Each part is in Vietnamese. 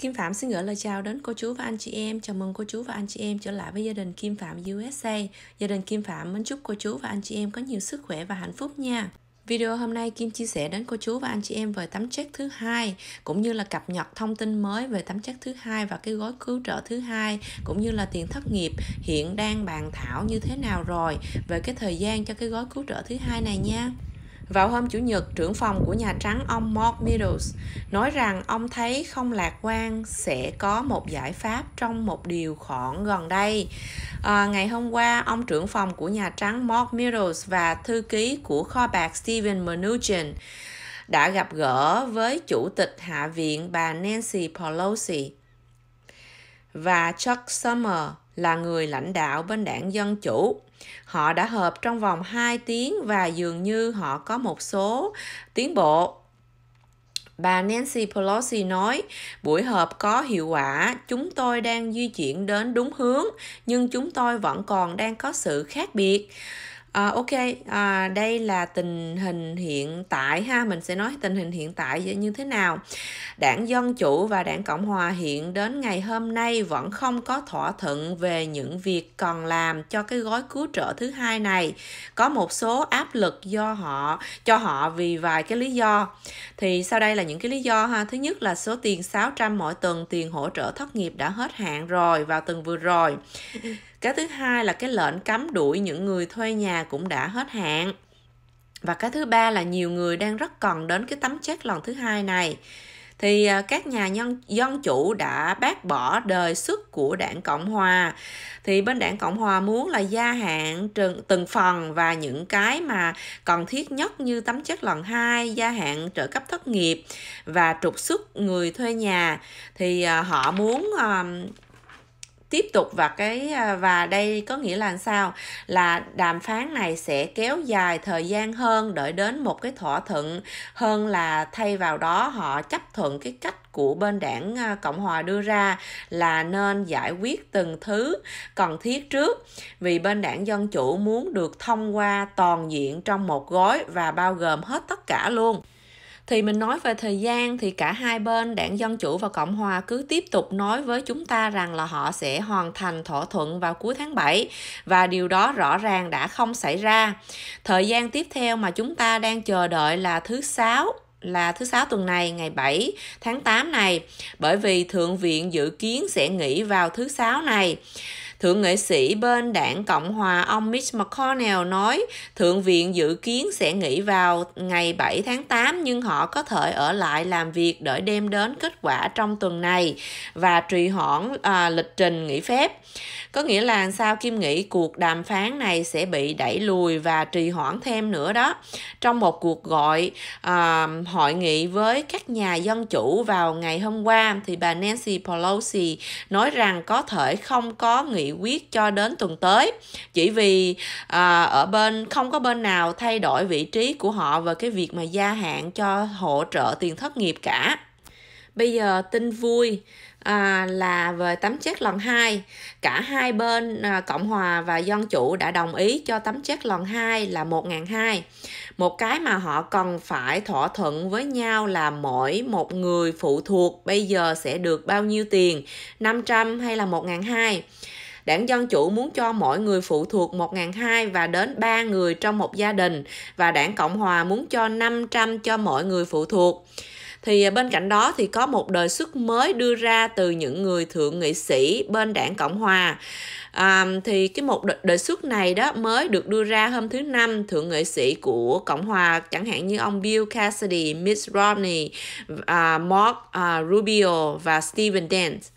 Kim Phạm xin gửi lời chào đến cô chú và anh chị em. Chào mừng cô chú và anh chị em trở lại với gia đình Kim Phạm USA. Gia đình Kim Phạm mến chúc cô chú và anh chị em có nhiều sức khỏe và hạnh phúc nha. Video hôm nay Kim chia sẻ đến cô chú và anh chị em về tấm check thứ hai cũng như là cập nhật thông tin mới về tấm check thứ hai và cái gói cứu trợ thứ hai cũng như là tiền thất nghiệp hiện đang bàn thảo như thế nào rồi về cái thời gian cho cái gói cứu trợ thứ hai này nha. Vào hôm Chủ nhật, trưởng phòng của Nhà Trắng ông Mark Meadows nói rằng ông thấy không lạc quan sẽ có một giải pháp trong một điều khoản gần đây. À, ngày hôm qua, ông trưởng phòng của Nhà Trắng Mark Meadows và thư ký của kho bạc Steven Mnuchin đã gặp gỡ với Chủ tịch Hạ viện bà Nancy Pelosi và Chuck Schumer là người lãnh đạo bên đảng Dân Chủ. Họ đã hợp trong vòng 2 tiếng và dường như họ có một số tiến bộ Bà Nancy Pelosi nói, buổi họp có hiệu quả, chúng tôi đang di chuyển đến đúng hướng, nhưng chúng tôi vẫn còn đang có sự khác biệt. À, ok, à, đây là tình hình hiện tại ha, mình sẽ nói tình hình hiện tại như thế nào. Đảng Dân Chủ và Đảng Cộng Hòa hiện đến ngày hôm nay vẫn không có thỏa thuận về những việc còn làm cho cái gói cứu trợ thứ hai này. Có một số áp lực do họ cho họ vì vài cái lý do. Thì sau đây là những cái lý do ha. Thứ nhất là số tiền 600 mỗi tuần tiền hỗ trợ thất nghiệp đã hết hạn rồi vào tuần vừa rồi cái thứ hai là cái lệnh cấm đuổi những người thuê nhà cũng đã hết hạn và cái thứ ba là nhiều người đang rất cần đến cái tấm check lần thứ hai này thì à, các nhà nhân dân chủ đã bác bỏ đời xuất của đảng cộng hòa thì bên đảng cộng hòa muốn là gia hạn từng phần và những cái mà cần thiết nhất như tấm chất lần 2, gia hạn trợ cấp thất nghiệp và trục xuất người thuê nhà thì à, họ muốn tiếp tục và cái à, và đây có nghĩa là sao là đàm phán này sẽ kéo dài thời gian hơn đợi đến một cái thỏa thuận hơn là thay vào đó họ chấp thuận cái cách của bên đảng à, cộng hòa đưa ra là nên giải quyết từng thứ cần thiết trước vì bên đảng dân chủ muốn được thông qua toàn diện trong một gói và bao gồm hết tất cả luôn thì mình nói về thời gian thì cả hai bên đảng Dân Chủ và Cộng Hòa cứ tiếp tục nói với chúng ta rằng là họ sẽ hoàn thành thỏa thuận vào cuối tháng 7 và điều đó rõ ràng đã không xảy ra. Thời gian tiếp theo mà chúng ta đang chờ đợi là thứ sáu là thứ sáu tuần này ngày 7 tháng 8 này bởi vì thượng viện dự kiến sẽ nghỉ vào thứ sáu này. Thượng nghệ sĩ bên đảng Cộng hòa ông Mitch McConnell nói Thượng viện dự kiến sẽ nghỉ vào ngày 7 tháng 8 nhưng họ có thể ở lại làm việc đợi đem đến kết quả trong tuần này và trì hoãn à, lịch trình nghỉ phép. Có nghĩa là sao Kim nghĩ cuộc đàm phán này sẽ bị đẩy lùi và trì hoãn thêm nữa đó. Trong một cuộc gọi à, hội nghị với các nhà dân chủ vào ngày hôm qua thì bà Nancy Pelosi nói rằng có thể không có nghị quyết cho đến tuần tới chỉ vì à, ở bên không có bên nào thay đổi vị trí của họ và cái việc mà gia hạn cho hỗ trợ tiền thất nghiệp cả bây giờ tin vui à, là về tấm chết lần 2 cả hai bên à, Cộng Hòa và Dân Chủ đã đồng ý cho tấm chết lần 2 là 1.200 một cái mà họ cần phải thỏa thuận với nhau là mỗi một người phụ thuộc bây giờ sẽ được bao nhiêu tiền 500 hay là 1.200 Đảng Dân Chủ muốn cho mỗi người phụ thuộc 1.200 và đến 3 người trong một gia đình và đảng Cộng Hòa muốn cho 500 cho mỗi người phụ thuộc thì à, bên cạnh đó thì có một đề xuất mới đưa ra từ những người thượng nghị sĩ bên đảng cộng hòa à, thì cái một đề xuất này đó mới được đưa ra hôm thứ năm thượng nghị sĩ của cộng hòa chẳng hạn như ông bill cassidy mitt romney uh, mark uh, rubio và steven dance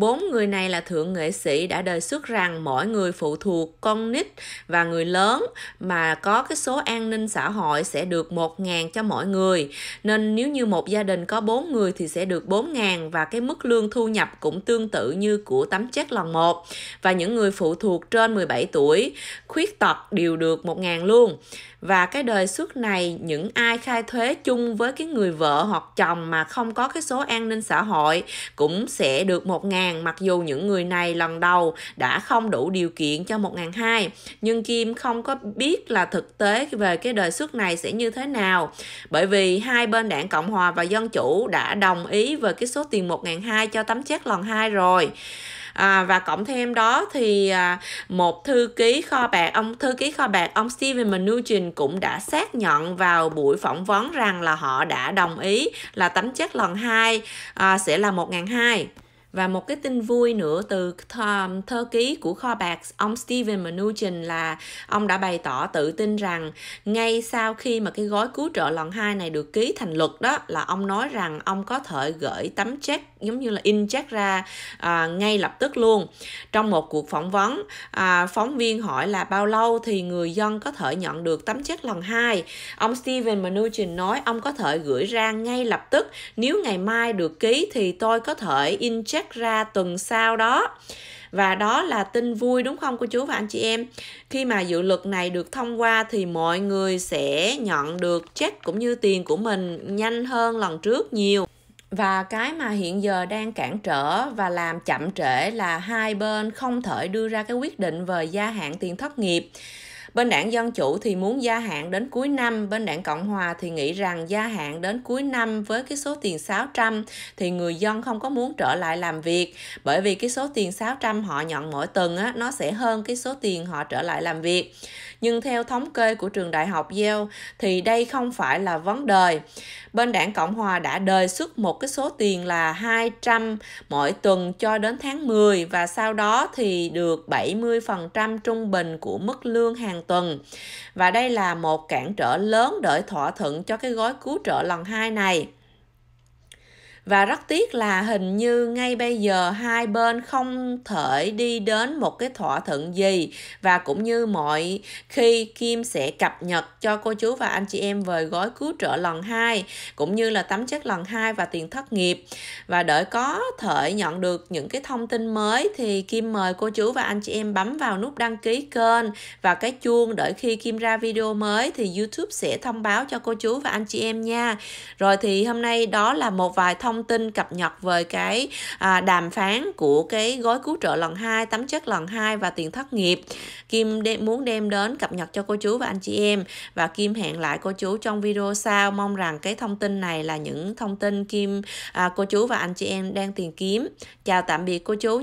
Bốn người này là thượng nghệ sĩ đã đề xuất rằng mỗi người phụ thuộc con nít và người lớn mà có cái số an ninh xã hội sẽ được 1.000 cho mỗi người. Nên nếu như một gia đình có bốn người thì sẽ được 4.000 và cái mức lương thu nhập cũng tương tự như của tấm chết lần 1. Và những người phụ thuộc trên 17 tuổi khuyết tật đều được 1.000 luôn và cái đời xuất này những ai khai thuế chung với cái người vợ hoặc chồng mà không có cái số an ninh xã hội cũng sẽ được 1.000 mặc dù những người này lần đầu đã không đủ điều kiện cho 1.200 nhưng Kim không có biết là thực tế về cái đời xuất này sẽ như thế nào bởi vì hai bên đảng Cộng Hòa và Dân Chủ đã đồng ý về cái số tiền 1.200 cho tấm check lần hai rồi à, và cộng thêm đó thì à, một thư ký kho bạc ông thư ký kho bạc ông Steven Mnuchin cũng đã xác nhận vào buổi phỏng vấn rằng là họ đã đồng ý là tấm chất lần 2 à, sẽ là 1.200 và một cái tin vui nữa từ thơ, thơ ký của kho bạc ông Steven Mnuchin là ông đã bày tỏ tự tin rằng ngay sau khi mà cái gói cứu trợ lần 2 này được ký thành luật đó là ông nói rằng ông có thể gửi tấm check giống như là in check ra à, ngay lập tức luôn trong một cuộc phỏng vấn à, phóng viên hỏi là bao lâu thì người dân có thể nhận được tấm check lần hai ông Steven Mnuchin nói ông có thể gửi ra ngay lập tức nếu ngày mai được ký thì tôi có thể in check ra tuần sau đó và đó là tin vui đúng không cô chú và anh chị em khi mà dự luật này được thông qua thì mọi người sẽ nhận được check cũng như tiền của mình nhanh hơn lần trước nhiều và cái mà hiện giờ đang cản trở và làm chậm trễ là hai bên không thể đưa ra cái quyết định về gia hạn tiền thất nghiệp bên đảng dân chủ thì muốn gia hạn đến cuối năm bên đảng cộng hòa thì nghĩ rằng gia hạn đến cuối năm với cái số tiền 600 thì người dân không có muốn trở lại làm việc bởi vì cái số tiền 600 họ nhận mỗi tuần á, nó sẽ hơn cái số tiền họ trở lại làm việc nhưng theo thống kê của trường đại học Yale thì đây không phải là vấn đề bên đảng cộng hòa đã đề xuất một cái số tiền là 200 mỗi tuần cho đến tháng 10 và sau đó thì được 70% trung bình của mức lương hàng hàng tuần. Và đây là một cản trở lớn để thỏa thuận cho cái gói cứu trợ lần hai này và rất tiếc là hình như ngay bây giờ hai bên không thể đi đến một cái thỏa thuận gì và cũng như mọi khi Kim sẽ cập nhật cho cô chú và anh chị em về gói cứu trợ lần 2 cũng như là tấm chất lần 2 và tiền thất nghiệp và đợi có thể nhận được những cái thông tin mới thì Kim mời cô chú và anh chị em bấm vào nút đăng ký kênh và cái chuông đợi khi Kim ra video mới thì YouTube sẽ thông báo cho cô chú và anh chị em nha. Rồi thì hôm nay đó là một vài thông thông tin cập nhật về cái à, đàm phán của cái gói cứu trợ lần 2, tấm chất lần 2 và tiền thất nghiệp. Kim đe- muốn đem đến cập nhật cho cô chú và anh chị em và Kim hẹn lại cô chú trong video sau. Mong rằng cái thông tin này là những thông tin Kim à, cô chú và anh chị em đang tìm kiếm. Chào tạm biệt cô chú.